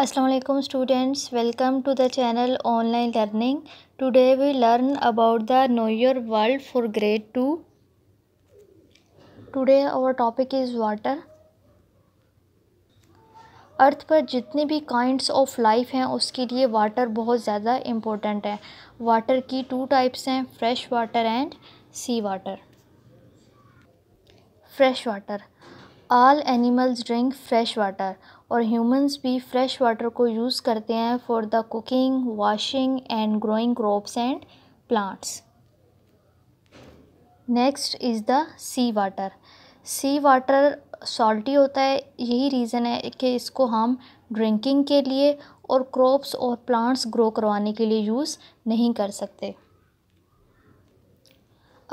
अस्सलाम वालेकुम students welcome to the channel online learning today we learn about the know your world for grade two today our topic is water अर्थ पर जितने भी kinds of life हैं उसके लिए वाटर बहुत ज़्यादा इम्पोर्टेंट है वाटर की टू टाइप्स हैं fresh water and sea water fresh water all animals drink fresh water और ह्यूमंस भी फ्रेश वाटर को यूज़ करते हैं for the cooking washing and growing crops and plants next is the sea water sea water salty होता है यही reason है कि इसको हम ड्रिंकिंग के लिए और क्रॉप्स और प्लांट्स ग्रो करवाने के लिए यूज़ नहीं कर सकते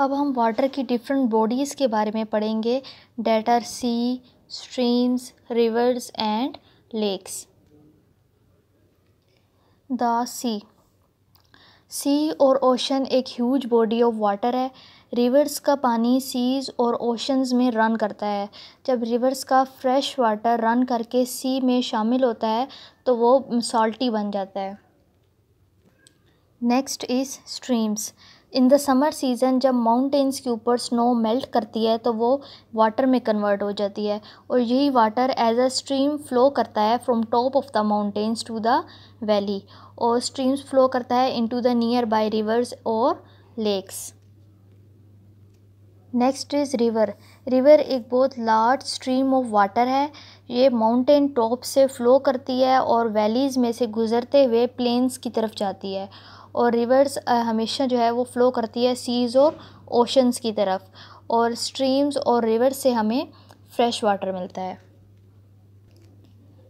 अब हम वाटर की डिफरेंट बॉडीज़ के बारे में पढ़ेंगे that are sea streams rivers and lakes the sea sea और ओशन एक ह्यूज बॉडी ऑफ वाटर है रिवर्स का पानी सीज और ओशंस में रन करता है जब रिवर्स का फ्रेश वाटर रन करके सी में शामिल होता है तो वो सॉल्टी बन जाता है next is streams in the summer season जब माउंटेंस के ऊपर स्नो मेल्ट करती है तो वो वाटर में कन्वर्ट हो जाती है और यही water as a stream flow करता है from top of the mountains to the valley और स्ट्रीम्स फ्लो करता है into the nearby rivers और lakes next is river river एक बहुत लार्ज स्ट्रीम ऑफ वाटर है ये माउंटेन टॉप से फ़्लो करती है और वैलीज़ में से गुज़रते हुए प्लेन्स की तरफ जाती है और रिवर्स हमेशा जो है वो फ़्लो करती है सीज़ और ओशंस की तरफ और स्ट्रीम्स और रिवर्स से हमें फ्रेश वाटर मिलता है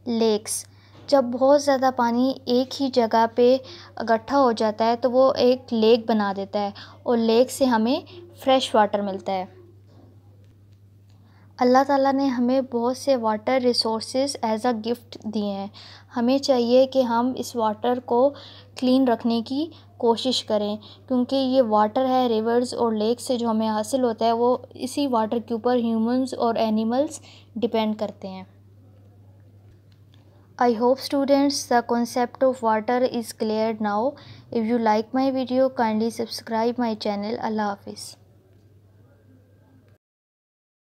लेक्स जब बहुत ज़्यादा पानी एक ही जगह पे इकट्ठा हो जाता है तो वो एक लेक बना देता है और लेक से हमें फ्रेश वाटर मिलता है अल्लाह ताला ने हमें बहुत से water resource as a gift दिए हैं हमें चाहिए कि हम इस वाटर को क्लीन रखने की कोशिश करें क्योंकि ये वाटर है रिवर्स और लेक से जो हमें हासिल होता है वो इसी वाटर के ऊपर ह्यूमंस और एनिमल्स डिपेंड करते हैं I hope students the concept of water is clear now if you like my video kindly subscribe my channel अल्लाह हाफिज़